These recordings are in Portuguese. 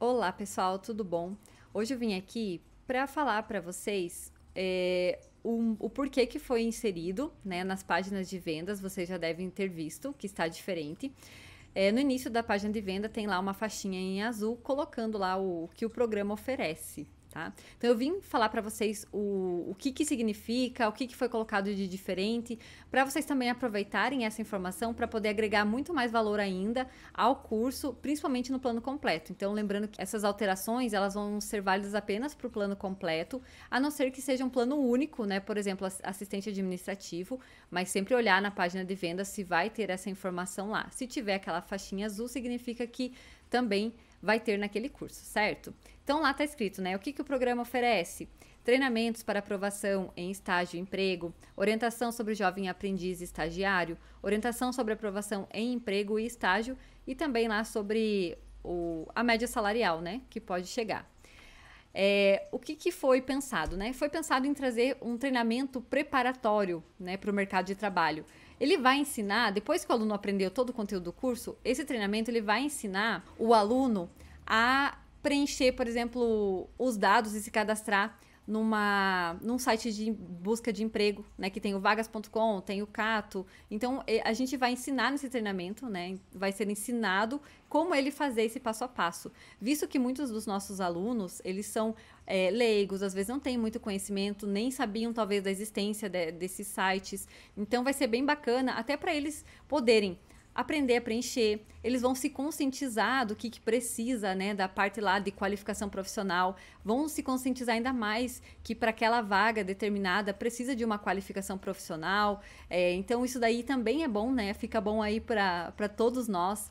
Olá pessoal, tudo bom? Hoje eu vim aqui para falar para vocês é, o, o, porquê que foi inserido né, nas páginas de vendas, vocês já devem ter visto que está diferente. É, no início da página de venda tem lá uma faixinha em azul colocando lá o, o que o programa oferece, tá? Então eu vim falar para vocês o, o que que significa, o que que foi colocado de diferente, para vocês também aproveitarem essa informação para poder agregar muito mais valor ainda ao curso, principalmente no plano completo. Então lembrando que essas alterações, elas vão ser válidas apenas para o plano completo, a não ser que seja um plano único, né? Por exemplo, assistente administrativo, mas sempre olhar na página de venda se vai ter essa informação lá. Se tiver aquela faixinha azul, significa que também vai ter naquele curso, certo? Então lá está escrito, né? O que, que o programa oferece? Treinamentos para aprovação em estágio e emprego, orientação sobre jovem aprendiz e estagiário, orientação sobre aprovação em emprego e estágio e também lá sobre o, a média salarial, né? Que pode chegar. É, o que, que, foi pensado? Né? Foi pensado em trazer um treinamento preparatório né, para o mercado de trabalho. Ele vai ensinar, depois que o aluno aprendeu todo o conteúdo do curso, esse treinamento ele vai ensinar o aluno a preencher, por exemplo, os dados e se cadastrar numa num site de busca de emprego, né, que tem o vagas.com, tem o Cato. Então a gente vai ensinar nesse treinamento, né, vai ser ensinado como ele fazer esse passo a passo. Visto que muitos dos nossos alunos, eles são é, leigos, às vezes não têm muito conhecimento, nem sabiam talvez da existência de, desses sites. Então vai ser bem bacana até para eles poderem aprender a preencher, eles vão se conscientizar do que, que precisa, né, da parte lá de qualificação profissional, vão se conscientizar ainda mais que para aquela vaga determinada precisa de uma qualificação profissional. É, então isso daí também é bom, né? Fica bom aí para todos nós.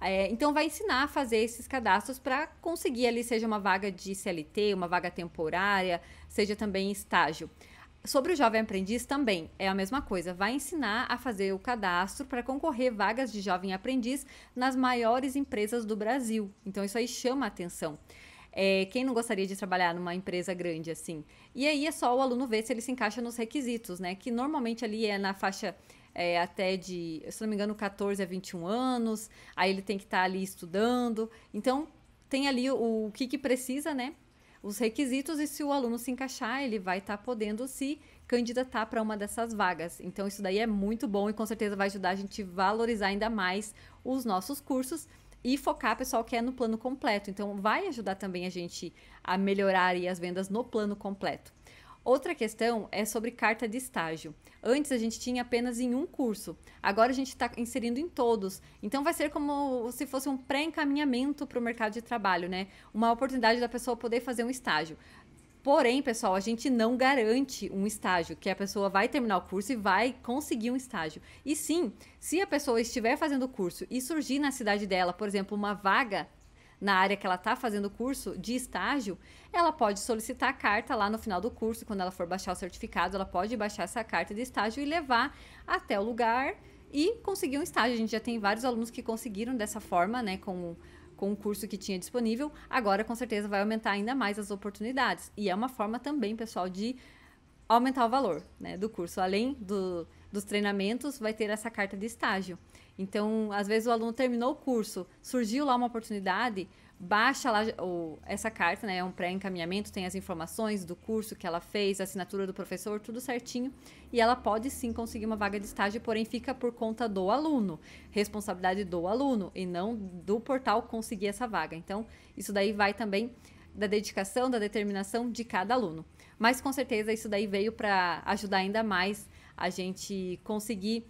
É, então vai ensinar a fazer esses cadastros para conseguir ali seja uma vaga de CLT, uma vaga temporária, seja também estágio. Sobre o jovem aprendiz também é a mesma coisa. Vai ensinar a fazer o cadastro para concorrer vagas de jovem aprendiz nas maiores empresas do Brasil. Então isso aí chama a atenção. É, quem não gostaria de trabalhar numa empresa grande assim? E aí é só o aluno ver se ele se encaixa nos requisitos, né? Que normalmente ali é na faixa é, até de, se não me engano, 14 a 21 anos. Aí ele tem que estar tá ali estudando. Então tem ali o, o que, que precisa, né? os requisitos e se o aluno se encaixar, ele vai estar tá podendo se candidatar para uma dessas vagas. Então isso daí é muito bom e com certeza vai ajudar a gente valorizar ainda mais os nossos cursos e focar, pessoal, que é no plano completo. Então vai ajudar também a gente a melhorar as vendas no plano completo. Outra questão é sobre carta de estágio. Antes a gente tinha apenas em um curso, agora a gente está inserindo em todos. Então vai ser como se fosse um pré-encaminhamento para o mercado de trabalho, né? Uma oportunidade da pessoa poder fazer um estágio. Porém, pessoal, a gente não garante um estágio, que a pessoa vai terminar o curso e vai conseguir um estágio. E sim, se a pessoa estiver fazendo o curso e surgir na cidade dela, por exemplo, uma vaga na área que ela está fazendo o curso de estágio, ela pode solicitar a carta lá no final do curso, quando ela for baixar o certificado, ela pode baixar essa carta de estágio e levar até o lugar e conseguir um estágio. A gente já tem vários alunos que conseguiram dessa forma, né, com com o curso que tinha disponível, agora com certeza vai aumentar ainda mais as oportunidades. E é uma forma também, pessoal, de aumentar o valor né, do curso, além do, dos treinamentos, vai ter essa carta de estágio. Então, às vezes o aluno terminou o curso, surgiu lá uma oportunidade, baixa lá ou, essa carta, né? É um pré-encaminhamento, tem as informações do curso que ela fez, a assinatura do professor, tudo certinho. E ela pode sim conseguir uma vaga de estágio, porém fica por conta do aluno, responsabilidade do aluno e não do portal conseguir essa vaga. Então, isso daí vai também da dedicação, da determinação de cada aluno. Mas com certeza isso daí veio para ajudar ainda mais a gente conseguir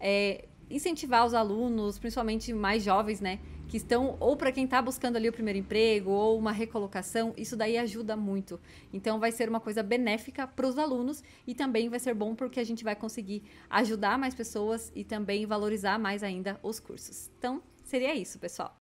é, incentivar os alunos, principalmente mais jovens, né? Que estão, ou para quem está buscando ali o primeiro emprego, ou uma recolocação, isso daí ajuda muito. Então, vai ser uma coisa benéfica para os alunos e também vai ser bom porque a gente vai conseguir ajudar mais pessoas e também valorizar mais ainda os cursos. Então, seria isso, pessoal.